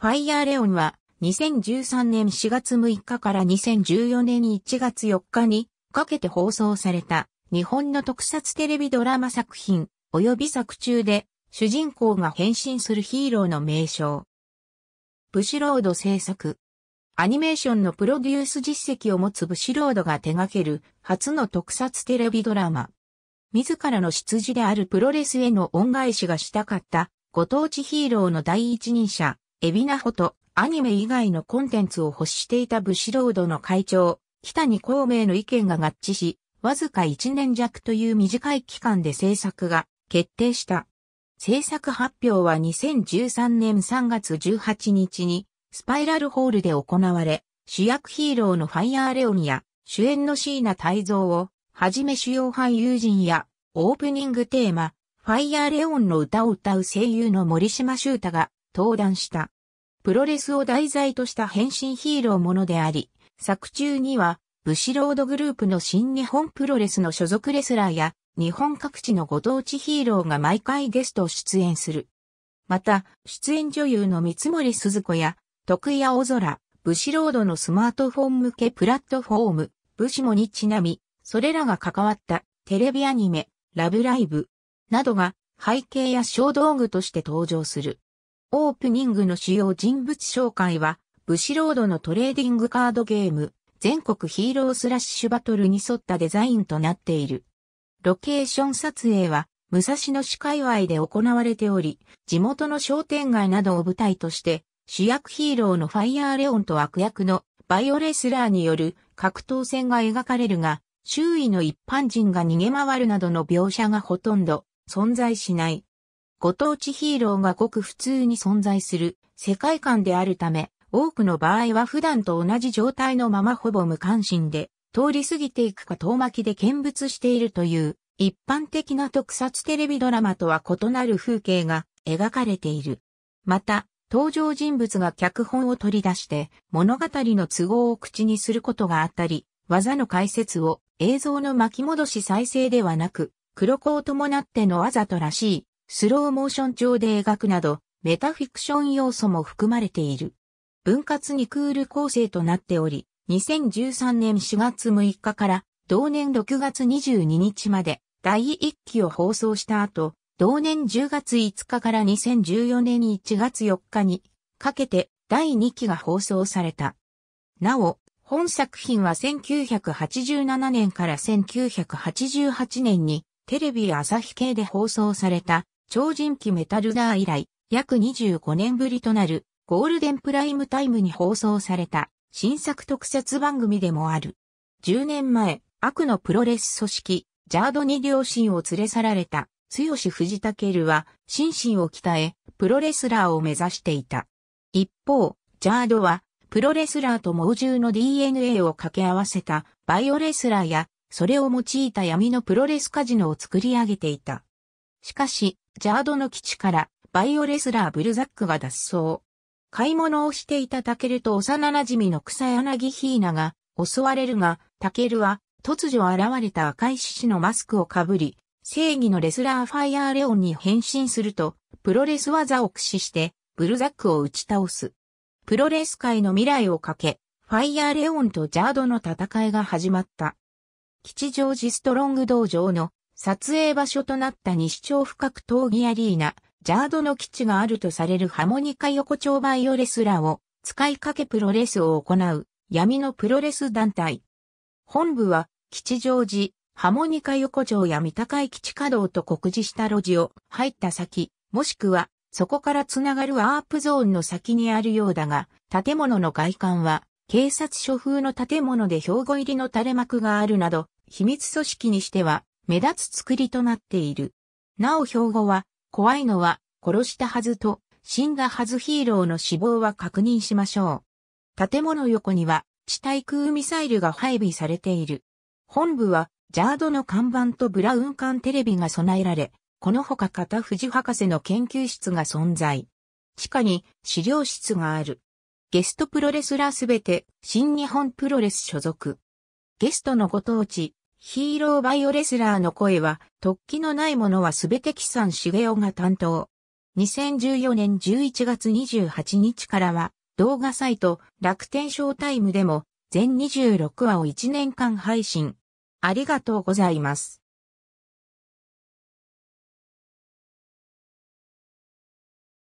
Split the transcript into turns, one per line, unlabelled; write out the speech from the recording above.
ファイヤーレオンは2013年4月6日から2014年1月4日にかけて放送された日本の特撮テレビドラマ作品及び作中で主人公が変身するヒーローの名称。ブシロード制作。アニメーションのプロデュース実績を持つブシロードが手掛ける初の特撮テレビドラマ。自らの出自であるプロレスへの恩返しがしたかったご当地ヒーローの第一人者、エビナホとアニメ以外のコンテンツを欲していたブシロードの会長、北に孔明の意見が合致し、わずか1年弱という短い期間で制作が決定した。制作発表は2013年3月18日にスパイラルホールで行われ、主役ヒーローのファイヤーレオンや主演のシタイゾ造をはじめ主要俳優陣やオープニングテーマ、ファイヤーレオンの歌を歌う声優の森島修太が登壇した。プロレスを題材とした変身ヒーローものであり、作中には、武士ロードグループの新日本プロレスの所属レスラーや、日本各地のご当地ヒーローが毎回ゲストを出演する。また、出演女優の三森鈴子や、徳井青空、武士ロードのスマートフォン向けプラットフォーム、武士モにちなみ、それらが関わったテレビアニメ、ラブライブなどが背景や小道具として登場する。オープニングの主要人物紹介は、ブシロードのトレーディングカードゲーム、全国ヒーロースラッシュバトルに沿ったデザインとなっている。ロケーション撮影は、武蔵野市界隈で行われており、地元の商店街などを舞台として、主役ヒーローのファイヤーレオンと悪役のバイオレスラーによる格闘戦が描かれるが、周囲の一般人が逃げ回るなどの描写がほとんど存在しない。ご当地ヒーローがごく普通に存在する世界観であるため、多くの場合は普段と同じ状態のままほぼ無関心で、通り過ぎていくか遠巻きで見物しているという、一般的な特撮テレビドラマとは異なる風景が描かれている。また、登場人物が脚本を取り出して物語の都合を口にすることがあったり、技の解説を映像の巻き戻し再生ではなく、黒子を伴ってのわざとらしいスローモーション調で描くなど、メタフィクション要素も含まれている。分割にクール構成となっており、2013年4月6日から同年6月22日まで第1期を放送した後、同年10月5日から2014年1月4日にかけて第2期が放送された。なお、本作品は1987年から1988年にテレビ朝日系で放送された超人気メタルダー以来、約25年ぶりとなる、ゴールデンプライムタイムに放送された、新作特設番組でもある。10年前、悪のプロレス組織、ジャードに両親を連れ去られた、強し藤武は、心身を鍛え、プロレスラーを目指していた。一方、ジャードは、プロレスラーと猛獣の DNA を掛け合わせた、バイオレスラーや、それを用いた闇のプロレスカジノを作り上げていた。しかし、ジャードの基地からバイオレスラーブルザックが脱走。買い物をしていたタケルと幼馴染の草柳ヒーナが襲われるが、タケルは突如現れた赤い獅子のマスクをかぶり、正義のレスラーファイヤーレオンに変身すると、プロレス技を駆使してブルザックを打ち倒す。プロレス界の未来をかけ、ファイヤーレオンとジャードの戦いが始まった。吉祥寺ストロング道場の撮影場所となった西町深く闘技アリーナ、ジャードの基地があるとされるハモニカ横丁バイオレスラーを使いかけプロレスを行う闇のプロレス団体。本部は吉祥寺、ハモニカ横丁や三高井基地稼働と告示した路地を入った先、もしくはそこからつながるアープゾーンの先にあるようだが、建物の外観は警察署風の建物で兵庫入りの垂れ幕があるなど、秘密組織にしては目立つ作りとなっている。なお標語は、怖いのは、殺したはずと、死んだはずヒーローの死亡は確認しましょう。建物横には、地対空ミサイルが配備されている。本部は、ジャードの看板とブラウン管テレビが備えられ、このほか片藤博士の研究室が存在。地下に資料室がある。ゲストプロレスラーすべて新日本プロレス所属。ゲストのご当地、ヒーローバイオレスラーの声は、突起のないものはすべて木さん茂雄が担当。2014年11月28日からは、動画サイト、楽天ショータイムでも、全26話を1年間配信。ありがとうございます。